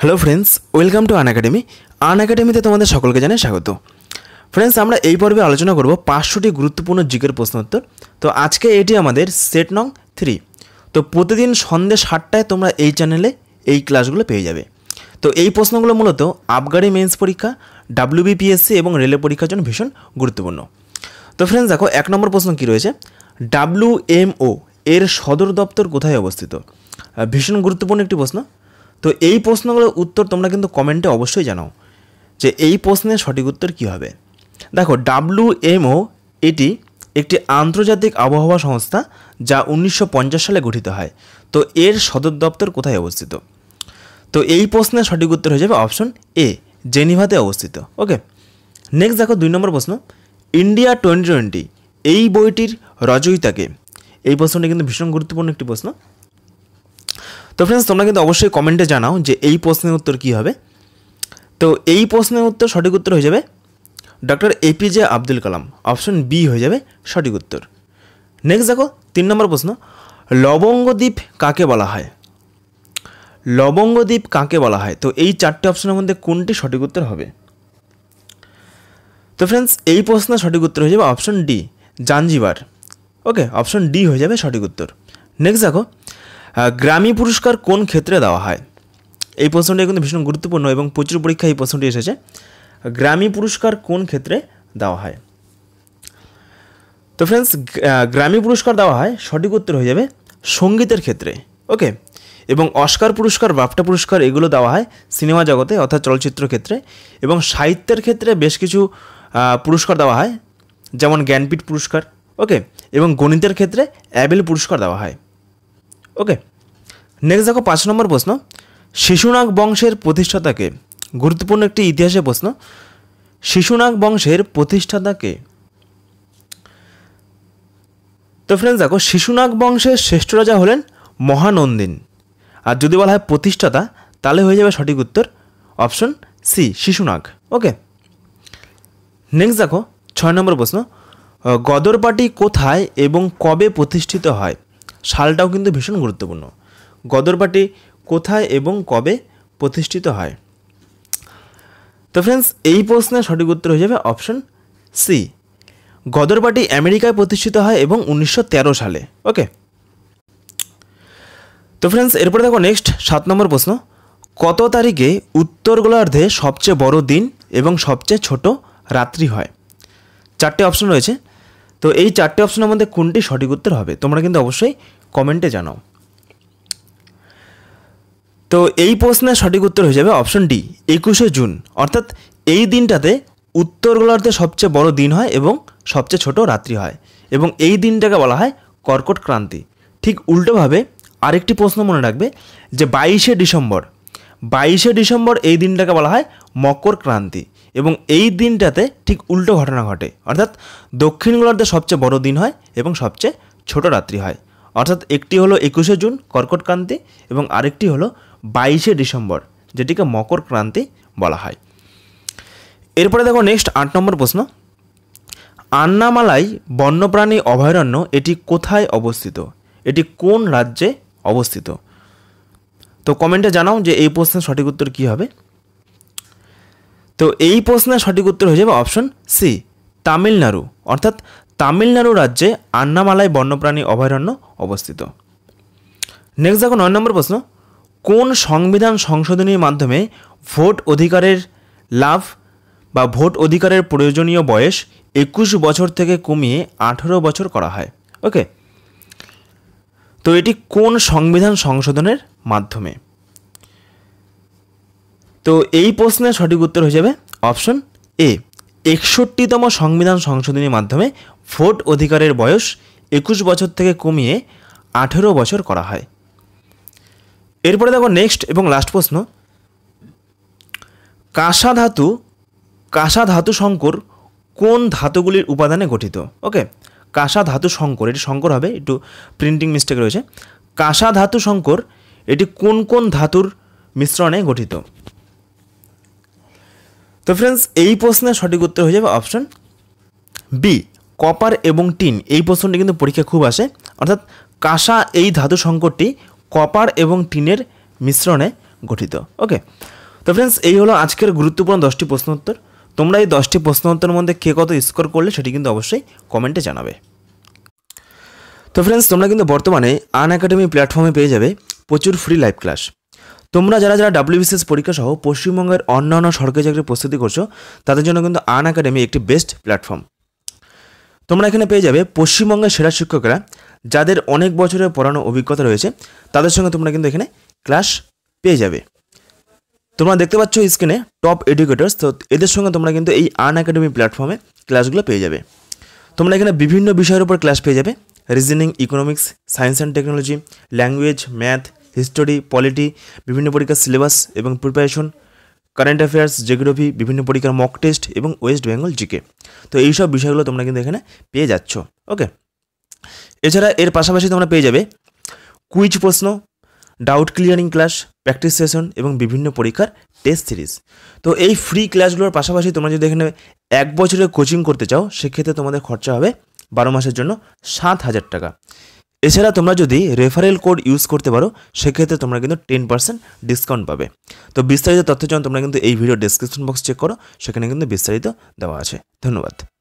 hello friends welcome to Unacademy আন একাডেমিতে তোমাদের সকলকে জানাই স্বাগত ফ্রেন্ডস আমরা এই পর্বে আলোচনা করব পাঁচশোটি গুরুত্বপূর্ণ জিকের প্রশ্নোত্তর তো আজকে এটি আমাদের সেট নং থ্রি তো প্রতিদিন সন্ধ্যে সাতটায় তোমরা এই চ্যানেলে এই ক্লাসগুলো পেয়ে যাবে তো এই প্রশ্নগুলো মূলত আবগারি মেন্স পরীক্ষা ডাব্লিউবিপিএসসি এবং রেলের পরীক্ষার জন্য ভীষণ গুরুত্বপূর্ণ তো ফ্রেন্ডস দেখো এক নম্বর প্রশ্ন কী রয়েছে ডাব্লিউএমও এর সদর দপ্তর কোথায় অবস্থিত ভীষণ গুরুত্বপূর্ণ একটি প্রশ্ন তো এই প্রশ্নগুলোর উত্তর তোমরা কিন্তু কমেন্টে অবশ্যই জানাও যে এই প্রশ্নের সঠিক উত্তর কী হবে দেখো ডাব্লিউএমও এটি একটি আন্তর্জাতিক আবহাওয়া সংস্থা যা উনিশশো সালে গঠিত হয় তো এর সদর দপ্তর কোথায় অবস্থিত তো এই প্রশ্নের সঠিক উত্তর হয়ে যাবে অপশন এ জেনিভাতে অবস্থিত ওকে নেক্সট দেখো দুই নম্বর প্রশ্ন ইন্ডিয়া টোয়েন্টি টোয়েন্টি এই বইটির রচয়িতাকে এই প্রশ্নটি কিন্তু ভীষণ গুরুত্বপূর্ণ একটি প্রশ্ন তো ফ্রেন্ডস তোমরা কিন্তু অবশ্যই কমেন্টে জানাও যে এই প্রশ্নের উত্তর কী হবে তো এই প্রশ্নের উত্তর সঠিক উত্তর হয়ে যাবে doctor A P J Abdul Kalam option B হয়ে যাবে সঠিক উত্তর নেক্সট দেখো তিন নম্বর প্রশ্ন লবঙ্গদ্বীপ কাকে বলা হয় লবঙ্গদ্বীপ কাকে বলা হয় তো এই চারটি অপশনের মধ্যে কোনটি সঠিক উত্তর হবে তো ফ্রেন্ডস এই প্রশ্নের সঠিক উত্তর হয়ে যাবে option D Zanzibar okay option D হয়ে যাবে সঠিক উত্তর নেক্সট দেখো গ্রামী পুরস্কার কোন ক্ষেত্রে দেওয়া হয় এই প্রশ্নটি কিন্তু ভীষণ গুরুত্বপূর্ণ এবং প্রচুর পরীক্ষা এই প্রশ্নটি এসেছে গ্রামী পুরস্কার কোন ক্ষেত্রে দেওয়া হয় তো ফ্রেন্ডস গ্রামী পুরস্কার দেওয়া হয় সঠিক উত্তর হয়ে যাবে সঙ্গীতের ক্ষেত্রে ওকে এবং অস্কার পুরস্কার বাপটা পুরস্কার এগুলো দেওয়া হয় সিনেমা জগতে অর্থাৎ চলচ্চিত্র ক্ষেত্রে এবং সাহিত্যের ক্ষেত্রে বেশ কিছু পুরস্কার দেওয়া হয় যেমন জ্ঞানপীঠ পুরস্কার ওকে এবং গণিতের ক্ষেত্রে অ্যাবেল পুরস্কার দেওয়া হয় ওকে নেক্সট দেখো পাঁচ নম্বর প্রশ্ন শিশুনাগ বংশের প্রতিষ্ঠাতাকে গুরুত্বপূর্ণ একটি ইতিহাসে প্রশ্ন শিশুনাগ বংশের প্রতিষ্ঠাতাকে তো ফ্রেন্ডস দেখো শিশুনাগ বংশের শ্রেষ্ঠ রাজা হলেন মহানন্দিন আর যদি বলা হয় প্রতিষ্ঠাতা তাহলে হয়ে যাবে সঠিক উত্তর option C Shishunag okay next দেখো ছয় নম্বর প্রশ্ন গদরপাটি কোথায় এবং কবে প্রতিষ্ঠিত হয় সালটাও কিন্তু ভীষণ গুরুত্বপূর্ণ গদরবাটি কোথায় এবং কবে প্রতিষ্ঠিত হয় তো ফ্রেন্ডস এই প্রশ্নের সঠিক উত্তর হয়ে যাবে অপশন সি গদরবাটি আমেরিকায় প্রতিষ্ঠিত হয় এবং উনিশশো সালে ওকে তো ফ্রেন্ডস এরপরে দেখো নেক্সট সাত নম্বর প্রশ্ন কত তারিখে উত্তর গোলার্ধে সবচেয়ে বড় দিন এবং সবচেয়ে ছোট রাত্রি হয় চারটে অপশন রয়েছে তো এই চারটে অপশনের মধ্যে কোনটি সঠিক উত্তর হবে তোমরা কিন্তু অবশ্যই কমেন্টে জানাও তো এই প্রশ্নের সঠিক উত্তর হয়ে যাবে অপশন ডি একুশে জুন অর্থাৎ এই দিনটাতে উত্তর গোলার্ধে সবচেয়ে বড় দিন হয় এবং সবচেয়ে ছোট রাত্রি হয় এবং এই দিনটাকে বলা হয় কর্কট ক্রান্তি ঠিক উল্টোভাবে আরেকটি প্রশ্ন মনে রাখবে যে বাইশে ডিসেম্বর বাইশে ডিসেম্বর এই দিনটাকে বলা হয় মকর ক্রান্তি এবং এই দিনটাতে ঠিক উল্টো ঘটনা ঘটে অর্থাৎ দক্ষিণ গোলার্ধের সবচেয়ে বড় দিন হয় এবং সবচেয়ে ছোট রাত্রি হয় অর্থাৎ একটি হলো একুশে জুন কর্কটক্রান্তি এবং আরেকটি হলো বাইশে ডিসেম্বর যেটিকে মকর ক্রান্তি বলা হয় এরপরে দেখো নেক্সট আট নম্বর প্রশ্ন আন্নামালাই বন্যপ্রাণী অভয়ারণ্য এটি কোথায় অবস্থিত এটি কোন রাজ্যে অবস্থিত তো কমেন্টে জানাও যে এই প্রশ্নের সঠিক উত্তর কী হবে তো এই প্রশ্নের সঠিক উত্তর হয়ে যাবে অপশন সি তামিলনাড়ু অর্থাৎ তামিলনাড়ু রাজ্যে আন্নামালায় বন্যপ্রাণী অভয়ারণ্য অবস্থিত নেক্সট দেখো নয় নম্বর প্রশ্ন কোন সংবিধান সংশোধনীর মাধ্যমে ভোট অধিকারের লাভ বা ভোট অধিকারের প্রয়োজনীয় বয়স একুশ বছর থেকে কমিয়ে আঠেরো বছর করা হয় ওকে তো এটি কোন সংবিধান সংশোধনের মাধ্যমে তো এই প্রশ্নের সঠিক উত্তর হয়ে যাবে অপশন এ একষট্টিতম সংবিধান সংশোধনীর মাধ্যমে ভোট অধিকারের বয়স একুশ বছর থেকে কমিয়ে আঠেরো বছর করা হয় এরপরে দেখো নেক্সট এবং লাস্ট প্রশ্ন কাঁসা ধাতু কাঁসা ধাতু শঙ্কর কোন ধাতুগুলির উপাদানে গঠিত ওকে কাঁসা ধাতু শঙ্কর এটি শঙ্কর হবে একটু প্রিন্টিং মিস্টেক রয়েছে কাঁসা ধাতু শঙ্কর এটি কোন কোন ধাতুর মিশ্রণে গঠিত তো ফ্রেন্ডস এই প্রশ্নের সঠিক উত্তর হয়ে যাবে অপশন বি কপার এবং টিন এই প্রশ্নটি কিন্তু পরীক্ষা খুব আসে অর্থাৎ কাঁসা এই ধাতু সংকটটি কপার এবং টিনের মিশ্রণে গঠিত ওকে তো ফ্রেন্ডস এই হলো আজকের গুরুত্বপূর্ণ দশটি প্রশ্ন উত্তর তোমরা এই দশটি উত্তরের মধ্যে কে কত স্কোর করলে সেটি কিন্তু অবশ্যই কমেন্টে জানাবে তো ফ্রেন্ডস তোমরা কিন্তু বর্তমানে আন একাডেমি প্ল্যাটফর্মে পেয়ে যাবে প্রচুর ফ্রি লাইভ ক্লাস তোমরা যারা যারা ডাব্লিউবিসিএস পরীক্ষা সহ পশ্চিমবঙ্গের অন্যান্য সরকারি চাকরির প্রস্তুতি করছো তাদের জন্য কিন্তু আন একাডেমি একটি বেস্ট প্ল্যাটফর্ম তোমরা এখানে পেয়ে যাবে পশ্চিমবঙ্গের সেরা শিক্ষকেরা যাদের অনেক বছরের পড়ানো অভিজ্ঞতা রয়েছে তাদের সঙ্গে তোমরা কিন্তু এখানে ক্লাস পেয়ে যাবে তোমরা দেখতে পাচ্ছ স্ক্রিনে টপ এডুকেটার্স তো এদের সঙ্গে তোমরা কিন্তু এই আন একাডেমি প্ল্যাটফর্মে ক্লাসগুলো পেয়ে যাবে তোমরা এখানে বিভিন্ন বিষয়ের উপর ক্লাস পেয়ে যাবে reasoning economics science and technology language math history polity বিভিন্ন পরীক্ষার সিলেবাস এবং প্রিপারেশন কারেন্ট অ্যাফেয়ার্স জিওগ্রাফি বিভিন্ন পরীক্ষার মক টেস্ট এবং ওয়েস্ট বেঙ্গল জিকে তো এইসব বিষয়গুলো তোমরা কিন্তু এখানে পেয়ে যাচ্ছ ওকে এছাড়া এর পাশাপাশি তোমরা পেয়ে যাবে কুইজ প্রশ্ন doubt clearing class practice session এবং বিভিন্ন পরীক্ষার টেস্ট সিরিজ তো এই ফ্রি ক্লাসগুলোর পাশাপাশি তোমরা যদি এখানে এক বছরের কোচিং করতে চাও সেক্ষেত্রে তোমাদের খরচা হবে বারো মাসের জন্য সাত হাজার টাকা এছাড়া তোমরা যদি রেফারেল কোড ইউজ করতে পারো সেক্ষেত্রে তোমরা কিন্তু টেন পার্সেন্ট ডিসকাউন্ট পাবে তো বিস্তারিত তথ্যের জন্য তোমরা কিন্তু এই ভিডিও ডিসক্রিপশন বক্স চেক করো সেখানে কিন্তু বিস্তারিত দেওয়া আছে ধন্যবাদ